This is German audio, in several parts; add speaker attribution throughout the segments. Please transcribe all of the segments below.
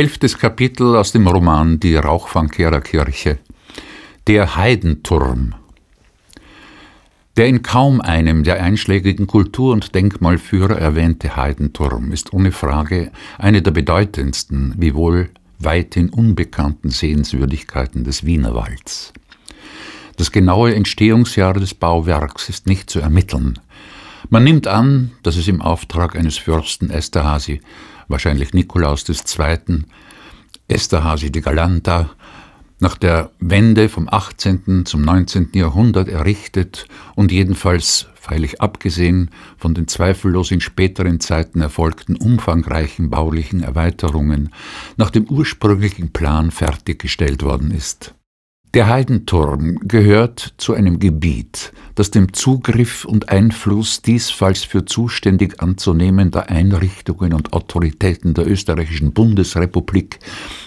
Speaker 1: Elftes Kapitel aus dem Roman Die Rauchfangkehrerkirche Der Heidenturm. Der in kaum einem der einschlägigen Kultur- und Denkmalführer erwähnte Heidenturm ist ohne Frage eine der bedeutendsten, wiewohl weithin unbekannten Sehenswürdigkeiten des Wienerwalds. Das genaue Entstehungsjahr des Bauwerks ist nicht zu ermitteln. Man nimmt an, dass es im Auftrag eines Fürsten Esterhasi wahrscheinlich Nikolaus II., Esterhasi de Galanta, nach der Wende vom 18. zum 19. Jahrhundert errichtet und jedenfalls, freilich abgesehen von den zweifellos in späteren Zeiten erfolgten umfangreichen baulichen Erweiterungen, nach dem ursprünglichen Plan fertiggestellt worden ist. Der Heidenturm gehört zu einem Gebiet, das dem Zugriff und Einfluss diesfalls für zuständig anzunehmender Einrichtungen und Autoritäten der österreichischen Bundesrepublik,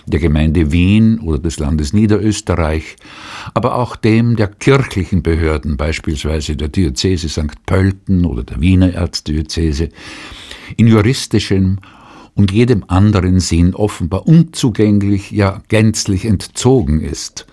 Speaker 1: der Gemeinde Wien oder des Landes Niederösterreich, aber auch dem der kirchlichen Behörden, beispielsweise der Diözese St. Pölten oder der Wiener Erzdiözese, in juristischem und jedem anderen Sinn offenbar unzugänglich, ja gänzlich entzogen ist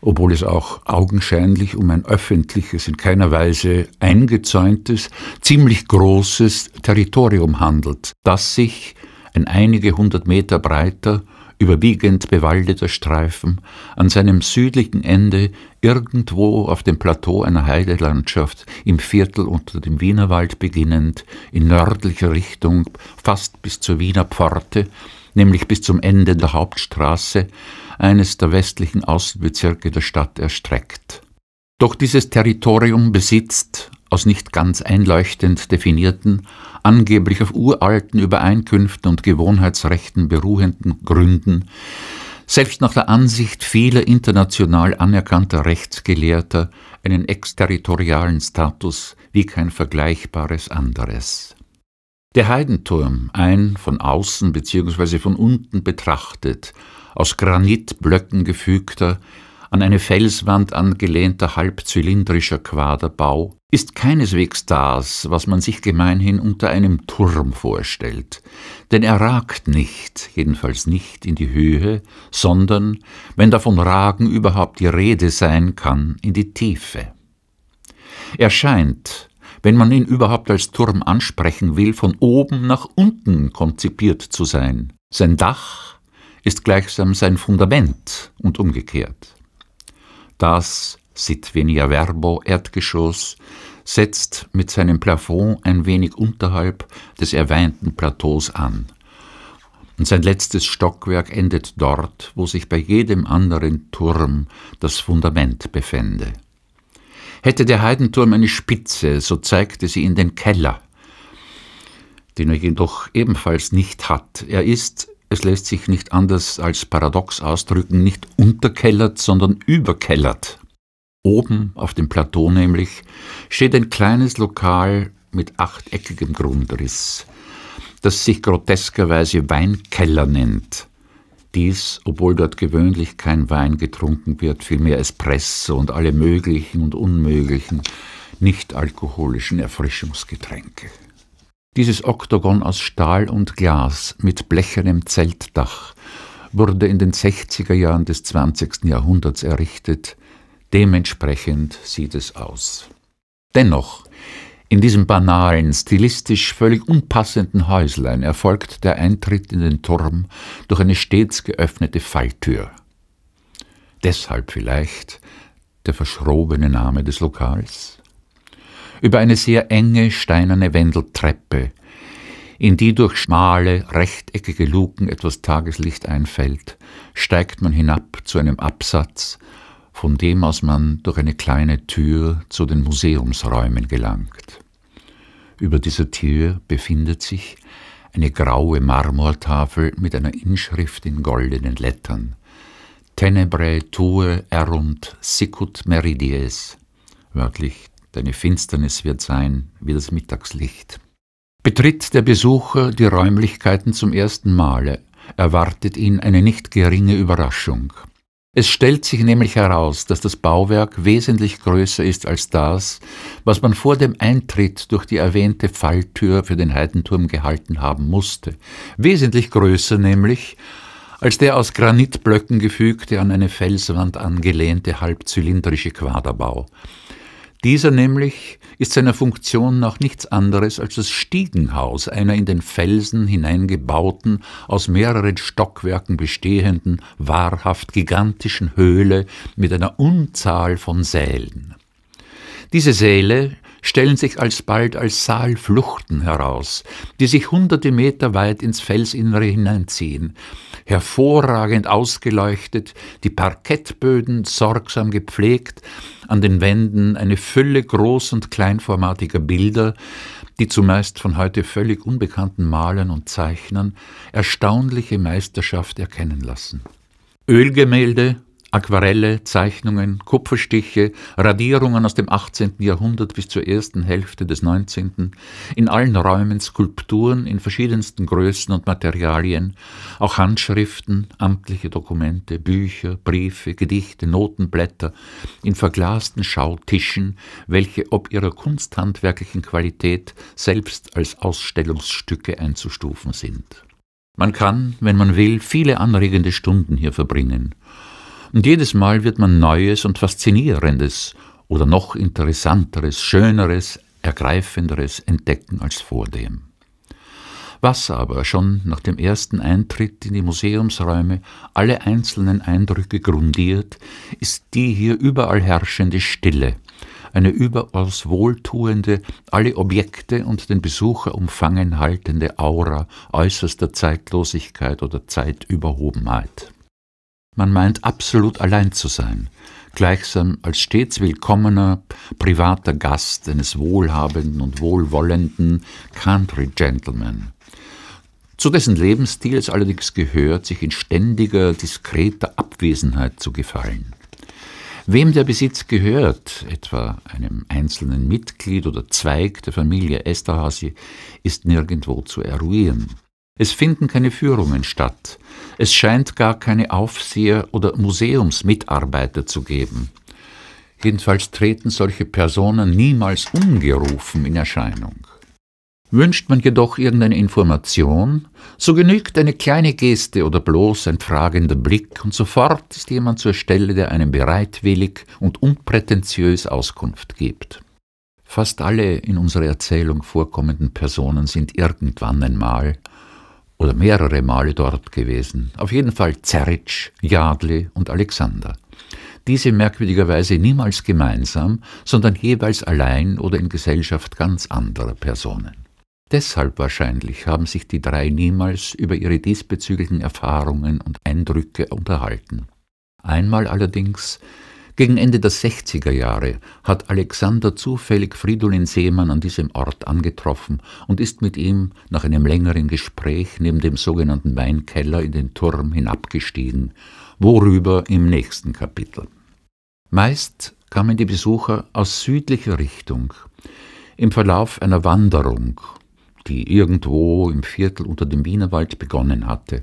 Speaker 1: obwohl es auch augenscheinlich um ein öffentliches, in keiner Weise eingezäuntes, ziemlich großes Territorium handelt, das sich ein einige hundert Meter breiter, überwiegend bewaldeter Streifen an seinem südlichen Ende irgendwo auf dem Plateau einer Heidelandschaft im Viertel unter dem Wienerwald beginnend in nördlicher Richtung fast bis zur Wiener Pforte nämlich bis zum Ende der Hauptstraße, eines der westlichen Außenbezirke der Stadt, erstreckt. Doch dieses Territorium besitzt, aus nicht ganz einleuchtend definierten, angeblich auf uralten Übereinkünften und Gewohnheitsrechten beruhenden Gründen, selbst nach der Ansicht vieler international anerkannter Rechtsgelehrter einen exterritorialen Status wie kein vergleichbares anderes. Der Heidenturm, ein von außen bzw. von unten betrachtet, aus Granitblöcken gefügter, an eine Felswand angelehnter halbzylindrischer Quaderbau, ist keineswegs das, was man sich gemeinhin unter einem Turm vorstellt, denn er ragt nicht, jedenfalls nicht in die Höhe, sondern, wenn davon Ragen überhaupt die Rede sein kann, in die Tiefe. Er scheint, wenn man ihn überhaupt als Turm ansprechen will, von oben nach unten konzipiert zu sein. Sein Dach ist gleichsam sein Fundament und umgekehrt. Das Sitvenia Verbo Erdgeschoss setzt mit seinem Plafond ein wenig unterhalb des erwähnten Plateaus an. Und sein letztes Stockwerk endet dort, wo sich bei jedem anderen Turm das Fundament befände. Hätte der Heidenturm eine Spitze, so zeigte sie in den Keller, den er jedoch ebenfalls nicht hat. Er ist, es lässt sich nicht anders als paradox ausdrücken, nicht unterkellert, sondern überkellert. Oben auf dem Plateau nämlich steht ein kleines Lokal mit achteckigem Grundriss, das sich groteskerweise Weinkeller nennt. Dies, obwohl dort gewöhnlich kein Wein getrunken wird, vielmehr Espresso und alle möglichen und unmöglichen nicht-alkoholischen Erfrischungsgetränke. Dieses Oktogon aus Stahl und Glas mit blechernem Zeltdach wurde in den 60er Jahren des 20. Jahrhunderts errichtet, dementsprechend sieht es aus. Dennoch in diesem banalen, stilistisch völlig unpassenden Häuslein erfolgt der Eintritt in den Turm durch eine stets geöffnete Falltür. Deshalb vielleicht der verschrobene Name des Lokals. Über eine sehr enge steinerne Wendeltreppe, in die durch schmale, rechteckige Luken etwas Tageslicht einfällt, steigt man hinab zu einem Absatz, von dem aus man durch eine kleine Tür zu den Museumsräumen gelangt. Über dieser Tür befindet sich eine graue Marmortafel mit einer Inschrift in goldenen Lettern. Tenebre tue erunt sicut meridies. Wörtlich, deine Finsternis wird sein wie das Mittagslicht. Betritt der Besucher die Räumlichkeiten zum ersten Male, erwartet ihn eine nicht geringe Überraschung. Es stellt sich nämlich heraus, dass das Bauwerk wesentlich größer ist als das, was man vor dem Eintritt durch die erwähnte Falltür für den Heidenturm gehalten haben musste. Wesentlich größer nämlich als der aus Granitblöcken gefügte, an eine Felswand angelehnte halbzylindrische Quaderbau. Dieser nämlich ist seiner Funktion nach nichts anderes als das Stiegenhaus einer in den Felsen hineingebauten, aus mehreren Stockwerken bestehenden, wahrhaft gigantischen Höhle mit einer Unzahl von Sälen. Diese Säle stellen sich alsbald als Saalfluchten heraus, die sich hunderte Meter weit ins Felsinnere hineinziehen. Hervorragend ausgeleuchtet, die Parkettböden sorgsam gepflegt, an den Wänden eine Fülle groß- und kleinformatiger Bilder, die zumeist von heute völlig unbekannten Malern und Zeichnern erstaunliche Meisterschaft erkennen lassen. Ölgemälde, Aquarelle, Zeichnungen, Kupferstiche, Radierungen aus dem 18. Jahrhundert bis zur ersten Hälfte des 19. In allen Räumen Skulpturen in verschiedensten Größen und Materialien, auch Handschriften, amtliche Dokumente, Bücher, Briefe, Gedichte, Notenblätter, in verglasten Schautischen, welche ob ihrer kunsthandwerklichen Qualität selbst als Ausstellungsstücke einzustufen sind. Man kann, wenn man will, viele anregende Stunden hier verbringen. Und jedes Mal wird man Neues und Faszinierendes oder noch Interessanteres, Schöneres, Ergreifenderes entdecken als vordem. Was aber schon nach dem ersten Eintritt in die Museumsräume alle einzelnen Eindrücke grundiert, ist die hier überall herrschende Stille, eine überaus wohltuende, alle Objekte und den Besucher umfangen haltende Aura äußerster Zeitlosigkeit oder Zeitüberhobenheit. Man meint absolut allein zu sein, gleichsam als stets willkommener, privater Gast eines wohlhabenden und wohlwollenden Country Gentleman. Zu dessen Lebensstil es allerdings gehört, sich in ständiger, diskreter Abwesenheit zu gefallen. Wem der Besitz gehört, etwa einem einzelnen Mitglied oder Zweig der Familie Esterhazy, ist nirgendwo zu eruieren. Es finden keine Führungen statt. Es scheint gar keine Aufseher oder Museumsmitarbeiter zu geben. Jedenfalls treten solche Personen niemals ungerufen in Erscheinung. Wünscht man jedoch irgendeine Information, so genügt eine kleine Geste oder bloß ein fragender Blick und sofort ist jemand zur Stelle, der einem bereitwillig und unprätentiös Auskunft gibt. Fast alle in unserer Erzählung vorkommenden Personen sind irgendwann einmal oder mehrere Male dort gewesen. Auf jeden Fall Zeritsch, Jadli und Alexander. Diese merkwürdigerweise niemals gemeinsam, sondern jeweils allein oder in Gesellschaft ganz anderer Personen. Deshalb wahrscheinlich haben sich die drei niemals über ihre diesbezüglichen Erfahrungen und Eindrücke unterhalten. Einmal allerdings gegen Ende der 60er Jahre hat Alexander zufällig Fridolin Seemann an diesem Ort angetroffen und ist mit ihm nach einem längeren Gespräch neben dem sogenannten Weinkeller in den Turm hinabgestiegen, worüber im nächsten Kapitel. Meist kamen die Besucher aus südlicher Richtung. Im Verlauf einer Wanderung, die irgendwo im Viertel unter dem Wienerwald begonnen hatte,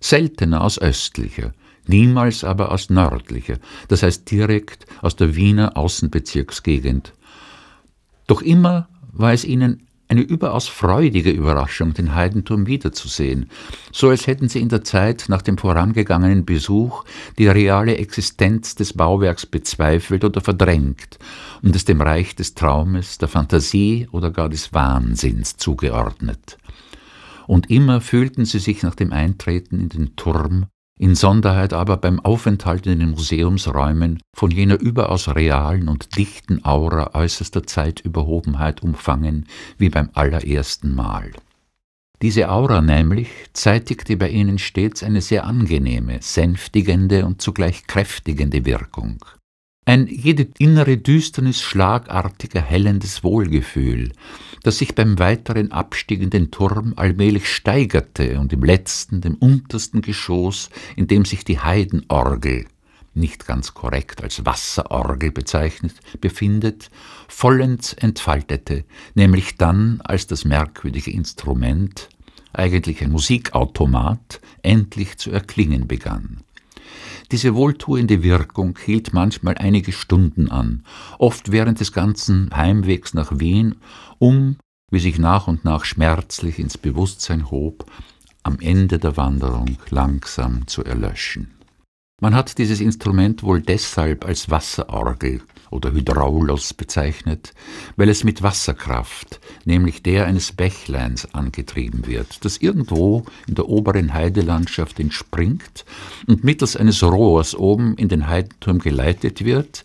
Speaker 1: seltener aus östlicher, niemals aber aus nördlicher, das heißt direkt aus der Wiener Außenbezirksgegend. Doch immer war es ihnen eine überaus freudige Überraschung, den Heidenturm wiederzusehen, so als hätten sie in der Zeit nach dem vorangegangenen Besuch die reale Existenz des Bauwerks bezweifelt oder verdrängt und es dem Reich des Traumes, der Fantasie oder gar des Wahnsinns zugeordnet. Und immer fühlten sie sich nach dem Eintreten in den Turm insonderheit aber beim Aufenthalt in den Museumsräumen von jener überaus realen und dichten Aura äußerster Zeitüberhobenheit umfangen wie beim allerersten Mal. Diese Aura nämlich zeitigte bei ihnen stets eine sehr angenehme, sänftigende und zugleich kräftigende Wirkung – ein jede innere Düsternis schlagartig erhellendes Wohlgefühl, das sich beim weiteren Abstieg in den Turm allmählich steigerte und im letzten, dem untersten Geschoss, in dem sich die Heidenorgel, nicht ganz korrekt als Wasserorgel bezeichnet, befindet, vollends entfaltete, nämlich dann, als das merkwürdige Instrument, eigentlich ein Musikautomat, endlich zu erklingen begann. Diese wohltuende Wirkung hielt manchmal einige Stunden an, oft während des ganzen Heimwegs nach Wien, um, wie sich nach und nach schmerzlich ins Bewusstsein hob, am Ende der Wanderung langsam zu erlöschen. Man hat dieses Instrument wohl deshalb als Wasserorgel oder Hydraulos bezeichnet, weil es mit Wasserkraft, nämlich der eines Bächleins, angetrieben wird, das irgendwo in der oberen Heidelandschaft entspringt und mittels eines Rohrs oben in den Heidenturm geleitet wird,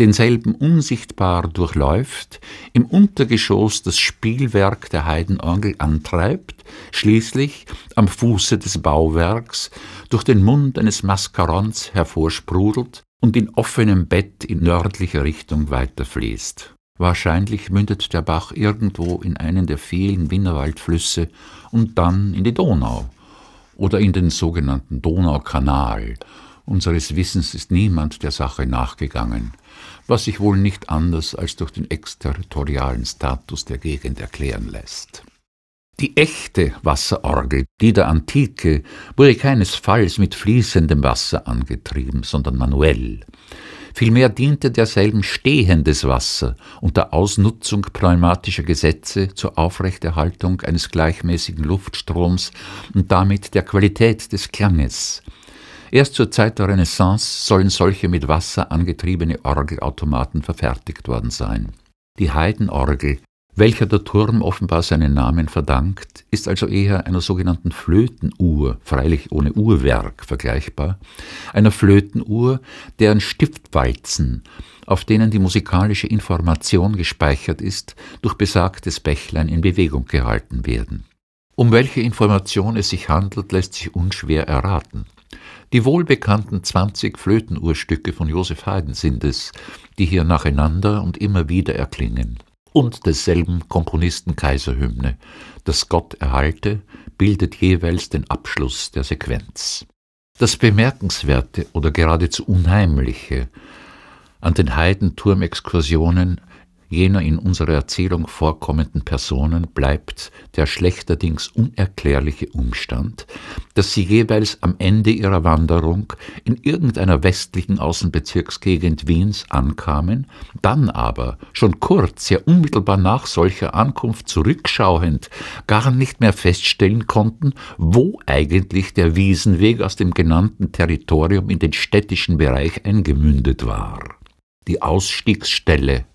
Speaker 1: denselben unsichtbar durchläuft, im Untergeschoss das Spielwerk der Heidenorgel antreibt, schließlich am Fuße des Bauwerks durch den Mund eines Mascarons Mainz hervorsprudelt und in offenem Bett in nördlicher Richtung weiterfließt. Wahrscheinlich mündet der Bach irgendwo in einen der vielen Wienerwaldflüsse und dann in die Donau oder in den sogenannten Donaukanal. Unseres Wissens ist niemand der Sache nachgegangen, was sich wohl nicht anders als durch den exterritorialen Status der Gegend erklären lässt. Die echte Wasserorgel die der Antike wurde keinesfalls mit fließendem Wasser angetrieben, sondern manuell. Vielmehr diente derselben stehendes Wasser unter Ausnutzung pneumatischer Gesetze zur Aufrechterhaltung eines gleichmäßigen Luftstroms und damit der Qualität des Klanges. Erst zur Zeit der Renaissance sollen solche mit Wasser angetriebene Orgelautomaten verfertigt worden sein. Die Heidenorgel welcher der Turm offenbar seinen Namen verdankt, ist also eher einer sogenannten Flötenuhr, freilich ohne Uhrwerk vergleichbar, einer Flötenuhr, deren Stiftwalzen, auf denen die musikalische Information gespeichert ist, durch besagtes Bächlein in Bewegung gehalten werden. Um welche Information es sich handelt, lässt sich unschwer erraten. Die wohlbekannten 20 Flötenuhrstücke von Josef Haydn sind es, die hier nacheinander und immer wieder erklingen und desselben Komponisten Kaiserhymne. Das Gott erhalte bildet jeweils den Abschluss der Sequenz. Das Bemerkenswerte oder geradezu Unheimliche an den Heidenturmexkursionen jener in unserer Erzählung vorkommenden Personen bleibt der schlechterdings unerklärliche Umstand, dass sie jeweils am Ende ihrer Wanderung in irgendeiner westlichen Außenbezirksgegend Wiens ankamen, dann aber schon kurz, sehr unmittelbar nach solcher Ankunft zurückschauend, gar nicht mehr feststellen konnten, wo eigentlich der Wiesenweg aus dem genannten Territorium in den städtischen Bereich eingemündet war. Die Ausstiegsstelle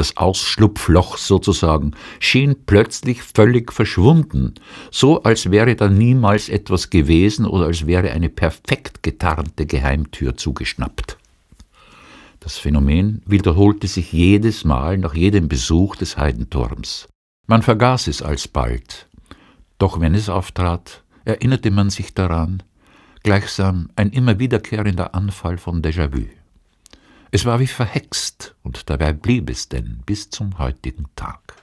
Speaker 1: das Ausschlupfloch sozusagen, schien plötzlich völlig verschwunden, so als wäre da niemals etwas gewesen oder als wäre eine perfekt getarnte Geheimtür zugeschnappt. Das Phänomen wiederholte sich jedes Mal nach jedem Besuch des Heidenturms. Man vergaß es alsbald, doch wenn es auftrat, erinnerte man sich daran, gleichsam ein immer wiederkehrender Anfall von Déjà-vu. Es war wie verhext, und dabei blieb es denn bis zum heutigen Tag.